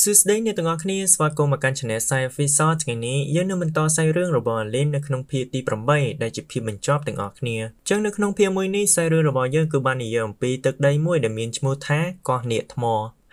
សួស្តីអ្នកទាំងអស់គ្នាស្វាគមន៍មកកាន់ Channel Science Officer ថ្ងៃនេះយើងនឹងបន្តសាយរឿងរបស់ Alin នៅក្នុងភាគទី8ដែលជាភាគបញ្ចប់ទាំងអស់គ្នាចឹងនៅក្នុងភាគមួយនេះសាយរឿងរបស់យើងគឺបាននិយាយអំពីទឹកដីមួយដែលមានឈ្មោះថាកោះនាគថ្ម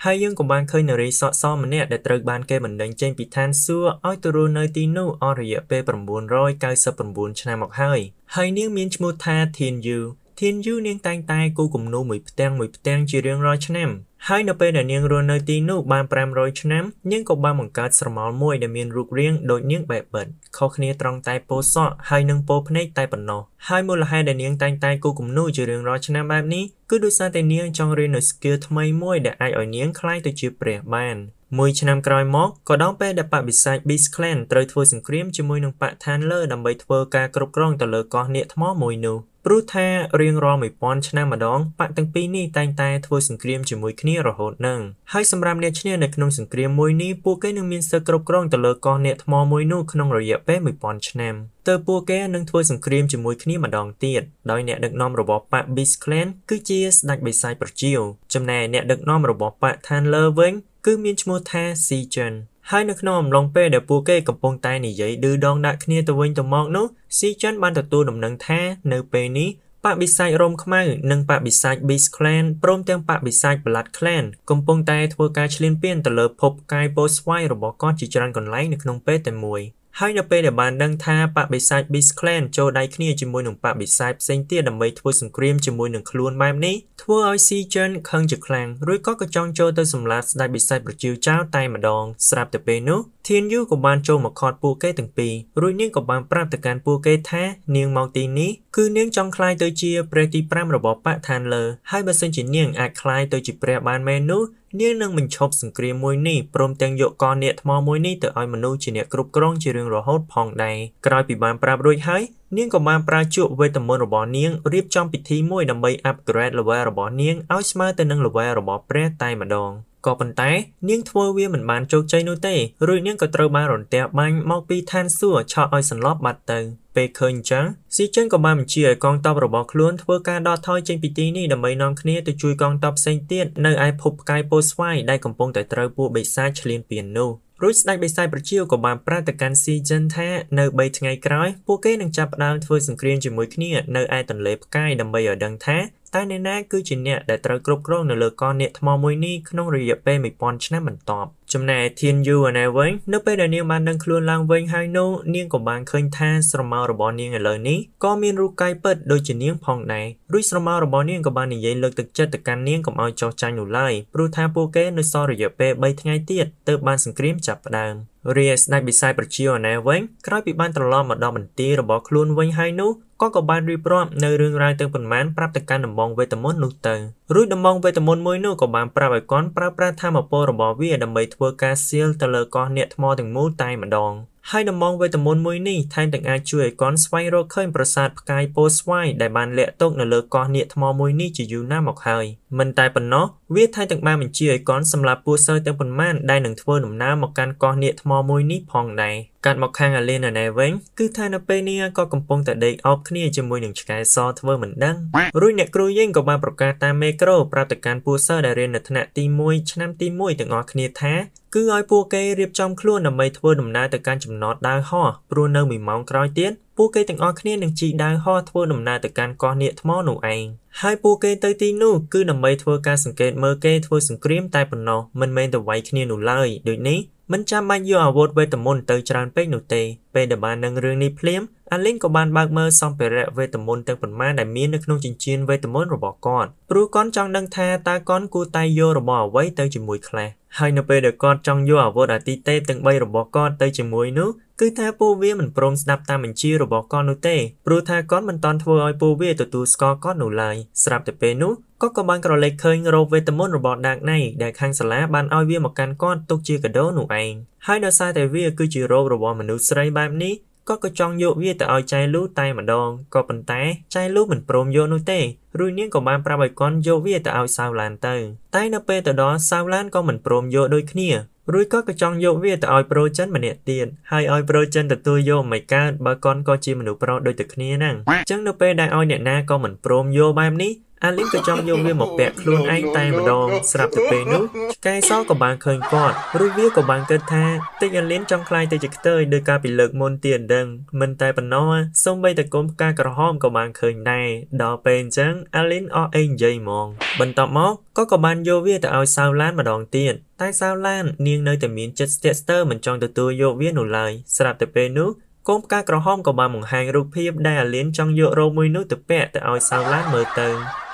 ហើយយើងក៏បានឃើញនារីសក់សម្នាក់ដែលត្រូវបានគេបណ្ដេញចេញពីឋានសួគ៌ឲ្យទៅរស់នៅទីនោះអស់រយៈពេល999ឆ្នាំមកហើយហើយនាងមានឈ្មោះថា Thiên Yu ធានយូនាងតែងតែគូគំនូមួយផ្ទាំងមួយផ្ទាំងជារៀងរាល់ឆ្នាំហើយនៅពេលដែលនាងរស់នៅទីនោះបាន500ឆ្នាំនាងក៏បានបង្កើតស្រមោលមួយដែលមានរូបរាងដូចនាងបែបបិទខុសគ្នាត្រង់តែពោសក់ហើយនឹងពោភ្នែកតែប៉ុណ្ណោះហើយមូលហេតុដែលនាងតែងតែគូគំនូជារៀងរាល់ឆ្នាំបែបនេះគឺដោយសារតែនាងចង់រៀននៅ skill ថ្មីមួយដែលអាចឲ្យនាងក្លាយទៅជាព្រះបានមួយឆ្នាំក្រោយមកក៏ដល់ពេលដែលបពិសាច Beast Clan ត្រូវធ្វើសង្គ្រាមជាមួយនឹងបកឋានលើដើម្បីធ្វើការគ្រប់គ្រងទៅលើកោះនាគថ្មមួយនោះព្រោះថារៀងរាល់1000ឆ្នាំម្ដងបកទាំងពីរនេះតែងតែធ្វើសង្គ្រាមជាមួយគ្នារហូតនឹងហើយសម្រាប់អ្នកឈ្នះនៅក្នុងសង្គ្រាមមួយនេះពួកគេនឹងមានសិទ្ធិគ្រប់គ្រងទៅលើកោះអ្នកថ្មមួយនោះក្នុងរយៈពេល1000ឆ្នាំទៅពួកគេនឹងធ្វើសង្គ្រាមជាមួយគ្នាម្ដងទៀតដោយអ្នកដឹកនាំរបស់បក Beast Clan គឺជាស្ដេចបិសាចប្រជាវចំណែកអ្នកដឹកនាំរបស់បក Thanler វិញគឺមានឈ្មោះថា Sijen ហើយនៅក្នុងអំឡុងពេលដែលពួកគេកំពុងតែនិយាយឌឺដងដាក់គ្នាទៅវិញទៅមកនោះស៊ីចិនបានទទួលដំណឹងថានៅពេលនេះបពិសាចរមខ្មៅនិងបពិសាច Beast Clan ព្រមទាំងបពិសាច Blood Clan កំពុងតែធ្វើការឈ្លានពានទៅលើភពកាយពោស្វាយរបស់គាត់ជាច្រើនកន្លែងនៅក្នុងពេលតែមួយ។ហើយនៅពេលដែលបានដឹងថាបបិសាច Beast Clan ចូលដៃគ្នាជាមួយនឹងបបិសាចផ្សេងទៀតដើម្បីធ្វើសង្គ្រាមជាមួយនឹងខ្លួនបែបនេះធ្វើឲ្យ Sejan ខឹងជាខ្លាំងរួចក៏ក៏ចង់ចូលទៅសម្លាប់ស្ដេចបិសាចប្រជាចៅតែម្ដង ស្រាប់តែពេលនោះ Thiên Yu ក៏បានចូលមកខត់ពួកគេទាំងពីររួចនាងក៏បានប្រាប់ទៅកាន់ពួកគេថានាងមកទីនេះគឺនាងចង់ក្លាយទៅជាព្រះទី5របស់បកឋានលើហើយបើសិនជានាងអាចក្លាយទៅជាព្រះបានមែននោះនាងនឹងបញ្ឈប់សង្គ្រាមមួយនេះព្រមទាំងយកកននាគថ្មមួយនេះទៅឲ្យមនុស្សជាអ្នកគ្រប់គ្រងជារៀងរហូតផងដែរក្រោយពីបានប្រាប់រួចហើយនាងក៏បានប្រើជក់វេទមន្តរបស់នាងរៀបចំពិធីមួយដើម្បី upgrade level របស់នាងឲ្យស្មើទៅនឹង level របស់ព្រះតែម្ដង។ក៏ប៉ុន្តែ នាងធ្វើវាមិនបានជោគជ័យនោះទេរួចនាងក៏ត្រូវបានរន្ទះបាញ់មកពីឋានសួគ៌ឆក់ឲ្យសន្លប់បាត់ទៅពេលឃើញអញ្ចឹងស៊ីចិនក៏បានបញ្ជាឲ្យកងទ័ពរបស់ខ្លួនធ្វើការដកថយចេញពីទីនេះដើម្បីនាំគ្នាទៅជួយកងទ័ពផ្សេងទៀតនៅឯភពផ្កាយពោស្វាយដែលកំពុងតែត្រូវពួកបិសាចឈ្លានពាននោះរួចស្ដេចបិសាយប្រជាក៏បានប្រាប់ទៅកាន់ស៊ីចិនថានៅ3ថ្ងៃក្រោយពួកគេនឹងចាប់ផ្ដើមធ្វើសង្គ្រាមជាមួយគ្នានៅឯទន្លេផ្កាយដើម្បីឲ្យដឹងថាតើអ្នកណាគឺជាអ្នកដែលត្រូវគ្រប់គ្រងនៅលើកោះនាគថ្មមួយនេះក្នុងរយៈពេល1000ឆ្នាំបន្ទាប់ចំណែកធានយូអណែវិញនៅពេលដែលនាងបានដឹងខ្លួនឡើងវិញហើយនោះនាងក៏បានឃើញថាស្រមោលរបស់នាងឥឡូវនេះក៏មានរូបកាយពិតដូចជានាង ផងដែររួចស្រមោលរបស់នាងក៏បាននិយាយលើកទឹកចិត្តទៅកាន់នាងកុំឲ្យចោះចាញ់នោះឡើយព្រោះថាពួកគេ នៅសល់រយៈពេល3ថ្ងៃទៀតទើបបានសង្គ្រាមចាប់ផ្ដើមរាយស្ដេចវិស័យប្រជាអាណាវិញក្រោយពីបានត្រឡប់មកដល់បន្ទាយរបស់ខ្លួនវិញហើយនោះគាត់ក៏បានរៀបរាប់នៅរឿងរ៉ាវទាំងប៉ុន្មានប្រាប់ទៅកាន់ដំបងវេទមន្តនោះទៅរួចដំបងវេទមន្តមួយនោះក៏បានប្រាប់ឲ្យគាត់ប្រើប្រាស់ធម៌ពលរបស់វាដើម្បីធ្វើការសៀលទៅលើកោះអ្នកថ្មទាំងមូលតែម្ដង ហើយដំបងវេទមន្តមួយនេះថែមទាំងអាចជួយឲ្យគាត់ស្វែងរកឃើញប្រាសាទផ្កាយពោធិ៍ស្វាយដែលបានលាក់ទុកនៅលើកោះនាគថ្មមួយនេះជាយូរណាស់មកហើយមិនតែប៉ុណ្ណោះវាថែមទាំងបានបញ្ជាឲ្យកនសម្រាប់ពូសើទាំងប៉ុន្មានដែលនឹងធ្វើដំណើរមកកាន់កោះនាគថ្មមួយនេះផងដែរកាត់មកខាងអាលីនណែវិញគឺថានៅពេលនេះក៏កំពុងតែដេកអបគ្នាជាមួយនឹងឆ្កែសធ្វើមិនដឹងរួចអ្នកគ្រូយេងក៏បានប្រកាសតាមមេក្រូប្រាប់ទៅកាន់ពូសើដែលរៀននៅថ្នាក់ទី1ឆ្នាំទី1ទាំងអស់គ្នាថាគឺឲ្យពួកគេរៀបចំខ្លួនដើម្បីធ្វើដំណើរទៅកាន់ចំណតដើរហោះព្រោះនៅ1ម៉ោងក្រោយទៀតពួកគេទាំងអស់គ្នានឹងជីដាវហោះធ្វើដំណើរទៅកាន់កោះនាគថ្មនោះឯងហើយពួកគេទៅទីនោះគឺដើម្បីធ្វើការសង្កេតមើលគេធ្វើសង្គ្រាមតែប៉ុណ្ណោះមិនមែនទៅវាយគ្នានោះឡើយដូចនេះមិនចាំបាច់យកអាវុធវេទមន្តទៅច្រើនពេកនោះទេពេលដែលបាននឹងរឿងនេះភ្លាមអាលីនក៏បានបើកមើលសម្ភារៈវេទមន្តទាំងប៉ុន្មានដែលមាននៅក្នុងចិញ្ចៀនវេទមន្តរបស់គាត់ព្រោះគាត់ចង់ដឹងថាតើគាត់គួរតែយករបស់អ្វីទៅជាមួយខ្លះ ហើយនៅពេលដែលគាត់ចង់យកអាវុធអាទិទេពទាំង3របស់គាត់ទៅជាមួយនោះគឺថាពួកវាមិនព្រមស្ដាប់តាមបញ្ជារបស់គាត់នោះទេព្រោះថាគាត់មិនតន់ធ្វើឲ្យពួកវាទទួលស្គាល់គាត់នោះឡើយស្រាប់តែពេលនោះគាត់ក៏បានក្រឡេកឃើញរោគវេទមន្តរបស់ Dark Knight ដែលខាងសាលាបានឲ្យវាមកកាន់គាត់ទុកជាកាដូនោះឯងហើយដោយសារតែវាគឺជារោគរបស់មនុស្សស្រីបែបនេះគាត់ក៏ចង់យកវាទៅឲ្យចៃលូតែម្ដងក៏ប៉ុន្តែចៃលូមិនព្រមយកនោះទេរួចនាងក៏បានប្រាប់ឲ្យគាត់យកវាទៅឲ្យសាវឡានទៅតែនៅពេលទៅដល់សាវឡានក៏មិនព្រមយកដូចគ្នារួចគាត់ក៏ចង់យកវាទៅឲ្យប្រូចិនម្នាក់ទៀតហើយឲ្យប្រូចិនទទួលយកមិនកើតបើគាត់ក៏ជាមនុស្សប្រុសដូចតែគ្នាហ្នឹងអញ្ចឹងនៅពេលដែលឲ្យអ្នកណាក៏មិនព្រមយកបែបនេះអាលីនក៏ចង់យកវាមកពាក់ខ្លួនឯងតែម្ដង ស្រាប់តែពេលនោះឆ្កែសក៏បានឃើញគាត់រួចវាក៏បានគិតថាតិចអាលីនចង់ខ្លាយទៅជាខ្ទើយដោយការពីលើកមុនទៀតដឹងមិនតែប៉ុណ្ណោះសូម្បីតែគុំផ្កាក្រហមក៏បានឃើញដែរដល់ពេលអញ្ចឹងអាលីនអស់អីនិយាយហ្មងបន្ទាប់មកក៏ក៏បានយកវាទៅឲ្យសាវឡានម្ដងទៀតតែសាវឡាននាងនៅតែមានចិត្តស្ទាក់ស្ទើរមិនចង់ទទួលយកវានោះឡើយស្រាប់តែពេលនោះកូនផ្កាក្រហមក៏បានបង្ហាញរូបភាពដែលអាលៀនចង់យករោមមួយនោះទៅពាក់ទៅឲ្យសាវឡានមើលទៅ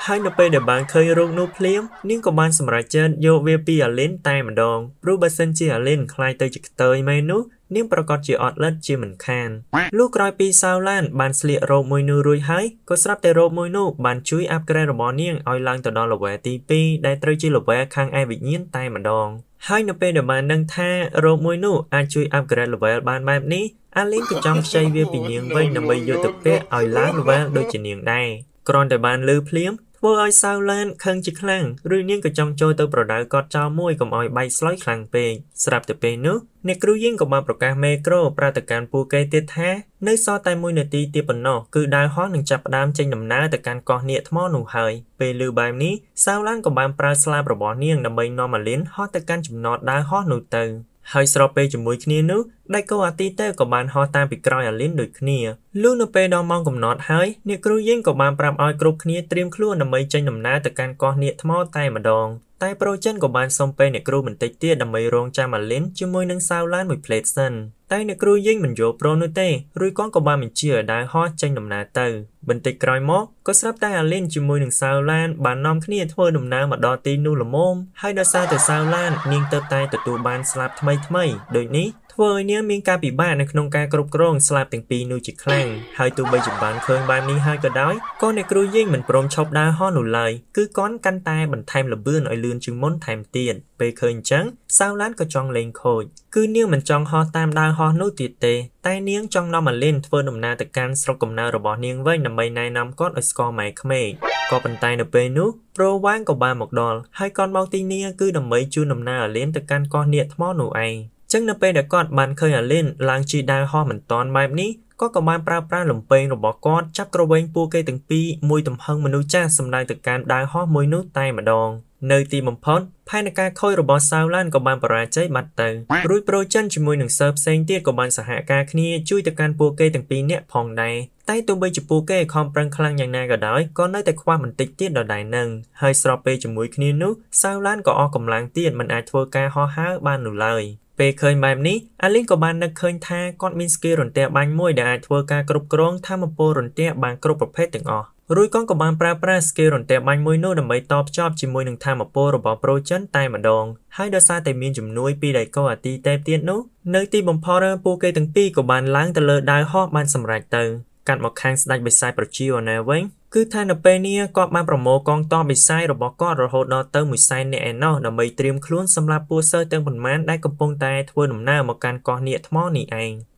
ហើយនៅពេលដែលបានឃើញរូបនោះភ្លាមនាងក៏បានសម្រេចចិត្តយកវាពីអាលៀនតែម្ដងព្រោះបើសិនជាអាលៀនខ្លាយទៅជាខ្ទើយមែននោះនាងប្រកាសជាអត់លិតជាមិនខានលុះក្រោយពីសាវឡានបានស្លៀករ៉ូបមួយនោះរួចហើយក៏ស្រាប់តែរ៉ូបមួយនោះបានជួយអាប់ក្រេរបស់នាងឲ្យឡើងទៅដល់ល្វែលទី2ដែលត្រូវជាល្វែលខាងឯវិញ្ញាណតែម្ដងហើយនៅពេលដែលបាននឹងថារោគមួយនោះអាចជួយ upgrade level បានបែបនេះអាលីនក៏ចង់ខ្ចីវាពីនាងវិញដើម្បីយកទៅពាក់ឲ្យឡើង level ដូចជានាងដែរគ្រាន់តែបានលើភ្លាមធ្វើឲ្យសាវឡែនខឹងជាខ្លាំងឬនាងក៏ចង់ចូលទៅប្រដៅគាត់ចោលមួយកុំឲ្យបែកស្លោយខ្លាំងពេកស្រាប់តែពេលនោះអ្នកគ្រូយីងក៏បានប្រកាសមេក្រូប្រតិកម្មពួកគេទៀតថានៅសល់តែមួយនាទីទៀតប៉ុណ្ណោះគឺដាវហោះនឹងចាប់ផ្ដើមចេញដំណើរទៅកាន់កោះនាគថ្មនោះហើយពេលឮបែបនេះសាវឡានក៏បានប្រើស្លាបរបស់នាងដើម្បីនាំអាលៀនហោះទៅកាន់ចំណតដាវហោះនោះទៅហើយស្របពេលជាមួយគ្នានោះដៃគូអាទីតេក៏បានហោះតាមពីក្រោយអាលីនដូចគ្នាលុះនៅពេលដល់ម៉ោងកំណត់ហើយអ្នកគ្រូយេងក៏បានប្រាប់ឲ្យគ្រប់គ្នាត្រៀមខ្លួនដើម្បីចេញដំណើរទៅកាន់កោះនាគថ្ម តែម្ដងតែប្រូចិនក៏បានសុំពេលអ្នកគ្រូបន្តិចទៀតដើម្បីរងចាំអាលីនជាមួយនឹងសាវឡានមួយផ្លេតសិន។តែអ្នកគ្រូយីងមិនយល់ព្រមនោះទេរួចគាត់ក៏បានបញ្ជាឲ្យដាវហោះចេញដំណើរទៅបន្តិចក្រោយមកក៏ស្រាប់តែអាលីនជាមួយនឹងសាវឡានបាននាំគ្នាធ្វើដំណើរមកដល់ទីនោះល្មមហើយដោយសារតែសាវឡាននាងទៅតែទទួលបានស្លាប់ថ្មីថ្មីដូចនេះធ្វើឲ្យនាងមានការពិបាកនៅក្នុងការគ្រប់គ្រងស្លាបទាំងពីរនោះជាខ្លាំងហើយទោះបីជាបានឃើញបែបនេះហើយក៏ដោយក៏អ្នកគ្រូយីងមិនព្រមឈប់ដើរហោះនោះឡើយគឺគាត់កាន់តែបន្ថែមលបឿនឲ្យលឿនជាងមុនថែមទៀតពេលឃើញអញ្ចឹងសាវឡានក៏ចង់លេងខូចគឺនាងមិនចង់ហោះតាមដើរហោះនោះទៀតទេតែនាងចង់នាំអាលិនធ្វើដំណើរទៅកាន់ស្រុកកំណើរបស់នាងវិញដើម្បីណែនាំគាត់ឲ្យស្គាល់ម៉ែក្មេកក៏ប៉ុន្តែនៅពេលនោះប្រូវ៉ាងក៏បានមកដល់ហើយគាត់មកទីនេះគឺដើម្បីជូនដំណើរអាលិនទៅកាន់កោះនាគថ្មនោះឯងចឹងនៅពេលដែលគាត់បានឃើញអាលីនឡើងជីដាវហោះមិនតាន់បែបនេះគាត់ក៏បានប្រើប្រាស់លំពែងរបស់គាត់ចាប់ក្រវែងពួកគេទាំងពីរមួយទំហឹងមនុស្សចាស់សម្ដែងទៅកាន់ដាវហោះមួយនោះតែម្ដង នៅទីបំផុតផែនការខូចរបស់សាវឡានក៏បានបរាជ័យបាត់ទៅរួចប្រូចិនជាមួយនឹងសើផ្សេងទៀតក៏បានសហការគ្នាជួយទៅកាន់ពួកគេទាំងពីរនាក់ផងដែរតែទោះបីជាពួកគេខំប្រឹងខ្លាំងយ៉ាងណាក៏ដោយក៏នៅតែខ្វះបន្តិចទៀតដដែលនឹងហើយស្របពេលជាមួយគ្នានោះសាវឡានក៏អស់កម្លាំងទៀតមិនអាចធ្វើការហោះហើរបាននោះឡើយពេលឃើញបែបនេះអាលីនក៏បាននឹកឃើញថាគាត់មានស្គីរន្ទះបាញ់មួយដែលអាចធ្វើការគ្រប់គ្រងធម្មពលរន្ទះបានគ្រប់ប្រភេទទាំងអស់រួយកងក៏បានប្រើប្រាស់ស្គីរន្ទះបាញ់មួយនោះដើម្បីតបភ្ជាប់ជាមួយនឹងធម្មពលរបស់ប្រូចិនតែម្ដងហើយដោយសារតែមានជំនួយពីដៃកោអាទីតេបទៀតនោះនៅទីបំផុតពួកគេទាំងពីរក៏បានឡើងទៅលើដាវហោះបានសម្រេចទៅកាត់មកខាងស្ដេចបិសាយប្រជាវណ្ណាវិញគឺថានៅពេលនេះគាត់បានប្រមូលកងទ័ពវិស័យរបស់គាត់រហូតដល់ទៅ1សែននាក់ឯណោះដើម្បីត្រៀមខ្លួនសម្រាប់ពួកសិស្សទាំងប៉ុន្មានដែលកំពុងតែធ្វើដំណើរមកកាន់កោះនាគថ្មនេះឯង។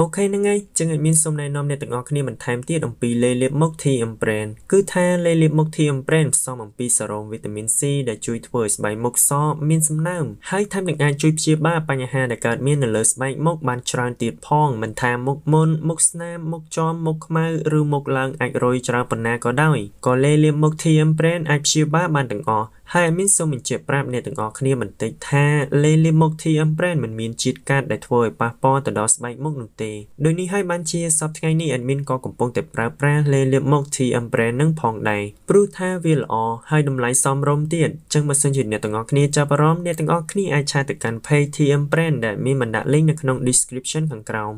អូខេហ្នឹងហើយចឹងអត់មានសូមណែនាំអ្នកទាំងអស់គ្នាបន្ថែមទៀតអំពីលេលាបមុខ TM Brand គឺថាលេលាបមុខ TM Brand ផ្សំអំពីសារ៉ូមវីតាមីន C ដែលជួយធ្វើឲ្យស្បែកមុខសមានសំណើមហើយថែមទាំងអាចជួយព្យាបាលបញ្ហាដែលកើតមាននៅលើស្បែកមុខបានច្រើនទៀតផងមិនថាមុខមុនមុខស្នាមមុខចំមុខខ្មៅឬមុខឡើងអាចរយច្រើនប៉ុណ្ណាក៏ដោយក៏លេលាបមុខ TM Brand អាចព្យាបាលបានទាំងអស់ហើយអេមីនសូមបញ្ជាក់ប្រាប់អ្នកទាំងអស់គ្នាបន្តិចថាលេលីមុខ TM brand មិនមានជាតិកាត់ដែលធ្វើឲ្យប៉ះពាល់ទៅដល់ស្បែកមុខនោះទេដោយនេះហើយបានជាសប្តាហ៍ថ្ងៃនេះអេមីនក៏កំពុងតែប្រើប្រាស់លេលីមុខ TM brand នឹងផងដែរព្រោះថាវាល្អហើយតម្លៃសមរម្យទៀតចឹងបើសិនជាអ្នកទាំងអស់គ្នាចាប់អារម្មណ៍អ្នកទាំងអស់គ្នាអាចឆែកទៅកាន់ page TM brand ដែលមានបណ្ដាក់ link នៅក្នុង description ខាងក្រោម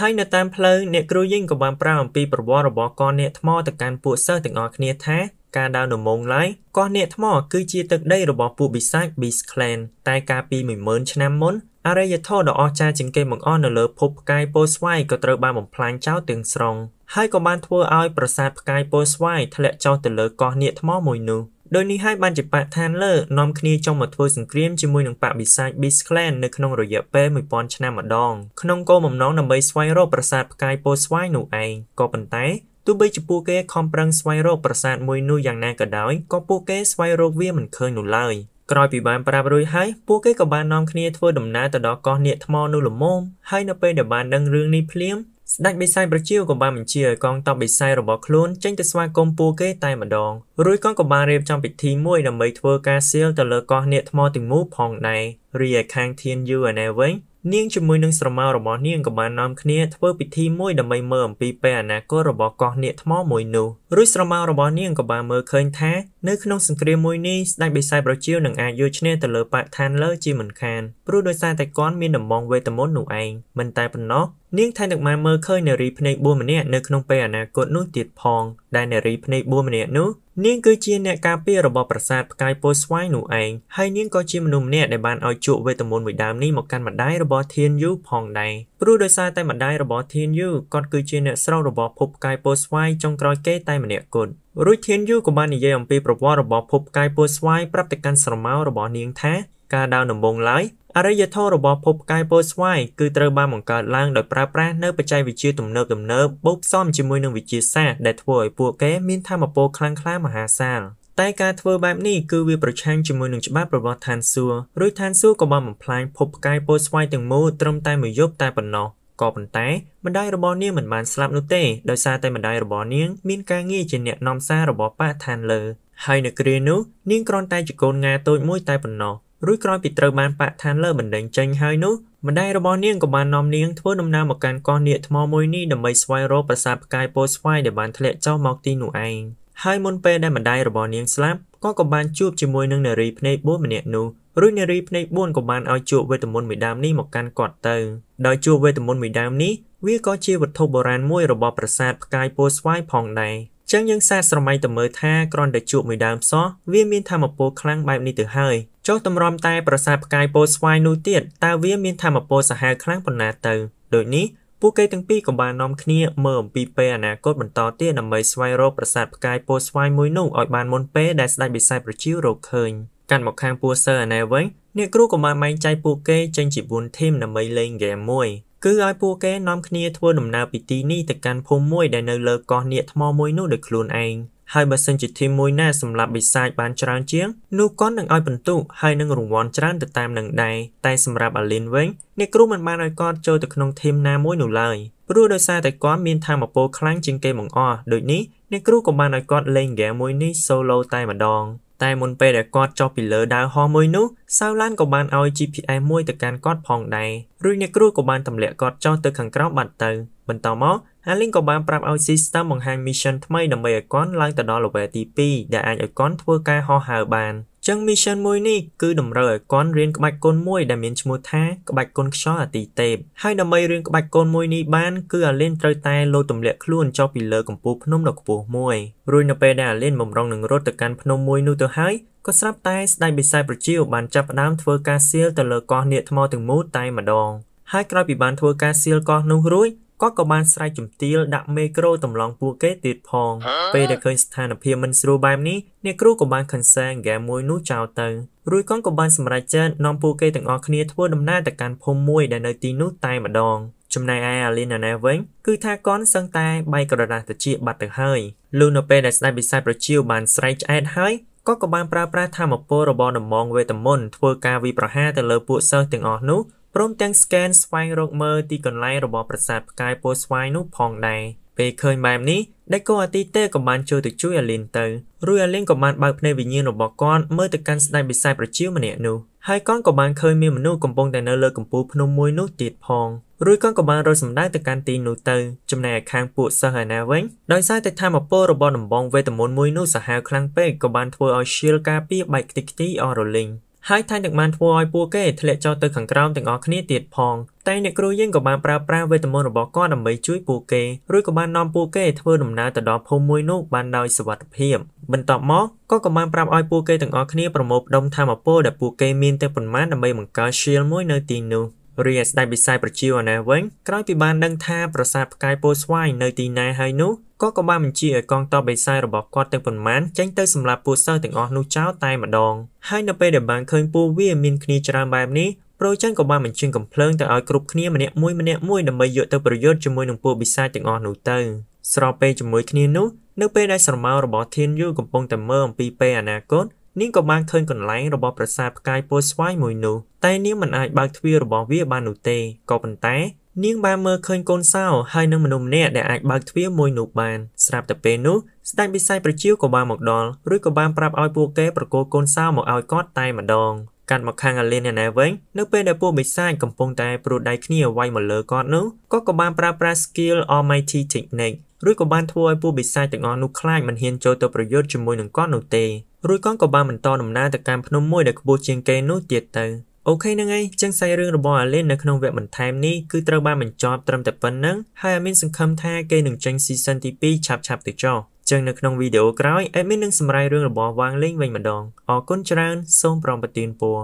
ហើយនៅតាមផ្លូវអ្នកគ្រូយីងក៏បានប្រាប់អំពីប្រវត្តិរបស់កនអ្នកថ្មទៅកាន់ពួកសិស្សទាំងអស់គ្នាថាការដើរដំងឡើយកោះអ្នកថ្មគឺជាទឹកដីរបស់ពួកបិសាច Beast Clan តែកាលពី10000ឆ្នាំមុនអរិយធម៌ដ៏អស្ចារ្យជាងគេបង្អស់នៅលើភពផ្កាយពោធិ៍ស្វាយក៏ត្រូវបានបំផ្លាញចោលទាំងស្រុងហើយក៏បានធ្វើឲ្យប្រាសាទផ្កាយពោធិ៍ស្វាយធ្លាក់ចុះទៅលើកោះនាគថ្មមួយនោះដោយនេះហើយបានជាបកឋានលើនាំគ្នាចុះមកធ្វើសង្គ្រាមជាមួយនឹងបកពិសាច Beast Clan នៅក្នុងរយៈពេល1000ឆ្នាំម្ដងក្នុងគោលបំណងដើម្បីស្វែងរកប្រាសាទផ្កាយពោធិ៍ស្វាយនោះឯងក៏ប៉ុន្តែទោះបីជាពួកគេខំប្រឹងស្វែងរកប្រាសាទមួយនោះយ៉ាងណាក៏ដោយក៏ពួកគេស្វែងរកវាមិនឃើញនោះឡើយក្រោយពីបានប្រាប់រួចហើយពួកគេក៏បាននាំគ្នាធ្វើដំណើរទៅដល់កោះនាគថ្មនៅលំមហើយនៅពេលដែលបានដឹងរឿងនេះភ្លាមស្ដេចបិសាយប្រជាក៏បានបញ្ជាឲ្យកងទ័ពបិសាយរបស់ខ្លួនចេញទៅស្វាគមន៍ពួកគេតែម្ដងរួចក៏ក៏បានរៀបចំពិធីមួយដើម្បីធ្វើការសៀលទៅលើកោះនាគថ្មទាំងមូលផងដែររីឯខាងធានយូអណែវិញនាងជាមួយនឹងស្រមោលរបស់នាងក៏បាននាំគ្នាធ្វើពិធីមួយដើម្បីមើលអំពីពេលអនាគតរបស់កោះនាគថ្មមួយនោះរួចស្រមោលរបស់នាងក៏បានមើលឃើញថានៅក្នុងសង្គ្រាមមួយនេះស្ដេចបិសាយប្រជានឹងអាចយកឈ្នះទៅលើបកឋានលើជាមិនខានព្រោះដោយសារតែគាត់មានដំងវេទមន្តនោះឯងមិនតែប៉ុណ្ណោះនាងថែមទាំងបានមើលឃើញនារីភ្នែកបួនម្នាក់នៅក្នុងពេលអនាគតនោះទៀតផងដែលនារីភ្នែកបួនម្នាក់នោះនាងគឺជាអ្នកការពាររបស់ប្រាសាទផ្កាយពោធិ៍ស្វាយនោះឯងហើយនាងក៏ជាមនុស្សម្នាក់ដែលបានឲ្យជក់វេទមន្តមួយដើមនេះមកកាន់ម្ដាយរបស់ធានយូផងដែរព្រោះដោយសារតែម្ដាយរបស់ធានយូគាត់គឺជាអ្នកស្រោបរបស់ភពផ្កាយពោធិ៍ស្វាយចុងក្រោយគេតែម្នាក់គត់រួចធានយូក៏បាននិយាយអំពីប្រវត្តិរបស់ភពកាយពូស្វាយប្រាប់ទៅកាន់ស្រមោលរបស់នាងថាការដើរដំបងឡើយអរិយធម៌របស់ភពកាយពូស្វាយគឺត្រូវបានបង្កើតឡើងដោយប្រើប្រាស់នៅបច្ចេកវិទ្យាទំនើបទំនើបបូកផ្សំជាមួយនឹងវិទ្យាសាស្ត្រដែលធ្វើឲ្យពួកគេមានធម៌ពលខ្លាំងក្លាមហាសាលតែការធ្វើបែបនេះគឺវាប្រឆាំងជាមួយនឹងច្បាប់របស់ឋានសួគ៌រួចឋានសួគ៌ក៏បានបំផ្លាញភពកាយពូស្វាយទាំងមូលត្រឹមតែមួយយប់តែប៉ុណ្ណោះក៏ប៉ុន្តែ ម្ដាយរបស់នាងមិនបានស្លាប់នោះទេដោយសារតែម្ដាយរបស់នាង មានការងារជាអ្នកនាំសាររបស់ប៉ាឋានលើហើយនៅគ្រានោះនាងគ្រាន់តែជាកូនងាតូចមួយ តែប៉ុណ្ណោះរួចក្រោយពីត្រូវបានប៉ាឋានលើបណ្ដឹងចេញហើយនោះម្ដាយរបស់នាងក៏បាននាំនាងធ្វើដំណើរមកកាន់កោះនាគថ្មមួយនេះដើម្បីស្វែងរកប្រាសាទផ្កាយពោធិ៍ស្វាយដែលបានធ្លាក់ចុះមកទីនោះឯងហើយមុនពេលដែលម្ដាយរបស់នាងស្លាប់ក៏ក៏បានជួបជាមួយនឹងនារីភ្នែកបួសម្នាក់នោះរួចនារីភ្នែក4ក៏បានឲ្យជួបវេទមន្តមួយដើមនេះមកកាន់គាត់ទៅដោយជួបវេទមន្តមួយដើមនេះវាក៏ជាវត្ថុបុរាណមួយរបស់ប្រាសាទផ្កាយពោធិ៍ស្វាយផងដែរចឹងយើងសាស្ត្រស្រមៃទៅមើលថាគ្រាន់តែជួបមួយដើមសោះវាមានធម្មពលខ្លាំងបែបនេះទៅហើយចុះតម្រាំតែប្រាសាទផ្កាយពោធិ៍ស្វាយនោះទៀតតើវាមានធម្មពលសាហាវខ្លាំងប៉ុណ្ណាទៅដូចនេះពួកគេទាំងពីរក៏បាននាំគ្នា មើលអំពីពេលអនាគតបន្តទៀតដើម្បីស្វែងរកប្រាសាទផ្កាយពោធិ៍ស្វាយមួយនោះឲ្យបានមុនពេលដែលស្ដេចបិសាចប្រជិវរកឃើញ។កាន់មកខាងពួកសិស្សឯណេះវិញអ្នកគ្រូក៏បានបែងចែកពួកគេចេញជា4ធីមដើម្បីលេងហ្គេមមួយគឺឲ្យពួកគេនាំគ្នាធ្វើដំណើរពីទីនេះទៅកាន់ភូមិមួយ ដែលនៅលើកោះនាគថ្មមួយនោះដោយខ្លួនឯងហើយបើសិនជាធីមមួយណាសម្រាប់បិសាចបានច្រើនជាងនោះគាត់នឹងឲ្យពិន្ទុហើយនឹងរង្វាន់ច្រើនទៅតាមនឹងដែរតែសម្រាប់អាលីនវិញអ្នកគ្រូមិនបានឲ្យគាត់ចូលទៅក្នុងធីមណាមួយនោះឡើយព្រោះដោយសារតែគាត់មានធម៌ពលខ្លាំងជាងគេបង្អស់ដូចនេះអ្នកគ្រូក៏បានឲ្យគាត់លេងហ្គេមមួយនេះ solo តែម្ដងតែមុនពេលដែលគាត់ចុះពីលើដាវហោះមួយនោះសាវឡានក៏បានឲ្យ GPS មួយទៅកាន់គាត់ផងដែររួចអ្នកគ្រូក៏បានទម្លាក់គាត់ចុះទៅខាងក្រោមបាត់ទៅ បន្តមកអាលីងក៏បានប្រាប់ឲ្យ system បង្ហាញ mission ថ្មីដើម្បីឲ្យគាត់ឡើងទៅដល់ level ទី2ដែលអាចឲ្យគាត់ធ្វើការហោះហើរបានចឹង mission មួយនេះគឺ តម្រូវឲ្យគាត់រៀនក្បាច់គុនមួយ ដែលមានឈ្មោះថាក្បាច់គុនខ្យល់អាទិទេពហើយដើម្បីរៀនក្បាច់គុនមួយនេះបាន គឺអាលេនត្រូវតែលោតទម្លាក់ខ្លួនចុះពីលើកំពូលភ្នំដ៏ខ្ពស់មួយរួចនៅពេលដែលអាលេនបំរុងនឹងរត់ទៅកាន់ភ្នំមួយនោះទៅហើយក៏ស្រាប់តែស្ដេចបិសាយប្រជាវបានចាប់ផ្ដើមធ្វើការសៀលទៅលើកោះនាគថ្មទាំងមូលតែម្ដងហើយក្រោយពីបានធ្វើការសៀលកោះនោះរួចគាត់ក៏បានស្រែកជំទាលដាក់មេក្រូតម្លងពួកគេទៀតផង ពេលដែលឃើញស្ថានភាពមិនស្រួលបែបនេះអ្នកគ្រូក៏បានខិនសែងហ្គេមមួយនោះចោលទៅរួចកងក៏បានសម្រេចចិត្តនាំពួកគេទាំងអស់គ្នាធ្វើដំណើរទៅកាន់ភូមិមួយ ដែលនៅទីនោះតែម្ដង ចំណែកឯអាលីណាណែវិញគឺថាកនសឹងតែបែកក្រដាសត្រចៀកបាត់ទៅហើយលុះនៅពេលដែលស្ដេចវិស័យប្រជាវបានស្រែកឆ្អែតហើយក៏ក៏បានប្រើប្រាស់ធម៌ពលរបស់ដំងវេទមន្តធ្វើការវិប្រហារទៅលើពួកសិស្សទាំងអស់នោះព្រមទាំងស្កេនស្វែងរកមើលទីកន្លែងរបស់ប្រាសាទផ្កាយពោធិ៍ស្វាយនោះផងដែរពេលឃើញបែបនេះដេកូអាទីតេក៏បានចូលទៅជួយអាលីនទៅរួចអាលីនក៏បានបើកភ្នែកវិញ្ញាណរបស់គាត់មើលទៅកាន់ស្ដេចវិស័យប្រជាម្នាក់នោះហើយគាត់ក៏បានឃើញមានមនុស្សកំពុងតែនៅលើកំពូលភ្នំមួយនោះទៀតផងរួចគាត់ក៏បានរត់សម្ដៅទៅកាន់ទីនោះទៅចំណែកខាងពួកសិស្សឯណាវិញដោយសារតែធម្មពលរបស់ដំបងវេទមន្តមួយនោះសាហាវខ្លាំងពេកក៏បានធ្វើឲ្យ Shield ការពារបែកខ្ទេចខ្ទីអស់រលីងហើយថែមទាំងបានធ្វើឲ្យពួកគេធ្លាក់ចុះទៅខាងក្រោមទាំងអស់គ្នាទៀតផងតែអ្នកគ្រូយើងក៏បានប្រើប្រាស់វេទមន្តរបស់គាត់ដើម្បីជួយពួកគេរួចក៏បាននាំពួកគេធ្វើដំណើរទៅដល់ភូមិមួយនោះបានដោយសុវត្ថិភាពបន្ទាប់មកក៏ក៏បានប្រាប់ឲ្យពួកគេទាំងអស់គ្នាប្រមូលផ្ដុំធម្មពលដែលពួកគេមានទាំងប៉ុន្មានដើម្បីបង្កើត shield មួយនៅទីនោះ។រីឯស្ដេចពិស័យប្រជាអាណាវិញក្រោយពីបានដឹងថាប្រាសាទផ្កាយពោធិ៍ស្វាយនៅទីណាហើយនោះក៏ក៏បានបញ្ជាឲ្យកងទ័ពបិសាយរបស់គាត់ទាំងប៉ុន្មានចេញទៅសម្លាប់ពួកសិស្សទាំងអស់នោះចោលតែម្ដងហើយនៅពេលដែលបានឃើញពួកវាមានគ្នាច្រើនបែបនេះប្រជញ្ញក៏បានបញ្ជូនកំភ្លើងទៅឲ្យគ្រប់គ្នាម្នាក់មួយម្នាក់មួយដើម្បីយកទៅប្រយុទ្ធជាមួយនឹងពួកបិសាចទាំងអស់នោះទៅ ស្របពេលជាមួយគ្នានោះនៅពេលដែលស្រមោលរបស់ធានយូកំពុងតែមើលអំពីពេលអនាគតនាងក៏បានឃើញកន្លែងរបស់ប្រាសាទផ្កាយពោធិស្វាយមួយនោះតែនាងមិនអាចបើកទ្វាររបស់វាបាននោះទេក៏ប៉ុន្តែ នាងបានមើលឃើញកូនសោហើយនឹងមនុស្សម្នាក់ដែលអាចបើកទ្វារមួយនោះបានស្រាប់តែពេលនោះស្ដេចពិស័យប្រជាក៏បានមកដល់រួចក៏បានប្រាប់ឲ្យពួកគេប្រគល់កូនសោមកឲ្យគាត់តែម្ដងកាត់មកខាងអាលៀនអ្នកណាវិញនៅពេលដែលពួកបិសាចកំពុងតែព្រួតដៃគ្នាវាយមកលើគាត់នោះគាត់ក៏បានប្រើប្រាស់ skill almighty technique រួចក៏បានធ្វើឲ្យពួកបិសាចទាំងអស់នោះខ្លាចមិនហ៊ានចូលទៅប្រយុទ្ធជាមួយនឹងគាត់នោះទេរួចគាត់ក៏បានបន្តដំណើរទៅកាន់ភ្នំមួយដែលខ្ពស់ជាងគេនោះទៀតទៅអូខេហ្នឹងហើយចឹងសាច់រឿងរបស់អាឡិននៅក្នុងវគ្គបន្ថែមនេះគឺត្រូវបានបញ្ចប់ត្រឹមតែប៉ុណ្ណឹងហើយអាមីនសង្ឃឹមថាគេនឹងចេញ season ទី2ឆាប់ៗទៅចុះចឹងនៅក្នុងវីដេអូក្រោយអេមីននឹងសម្រាយរឿងរបស់វ៉ាងលេងវិញម្ដងអរគុណច្រើនសូមប្រំប្រទានពរ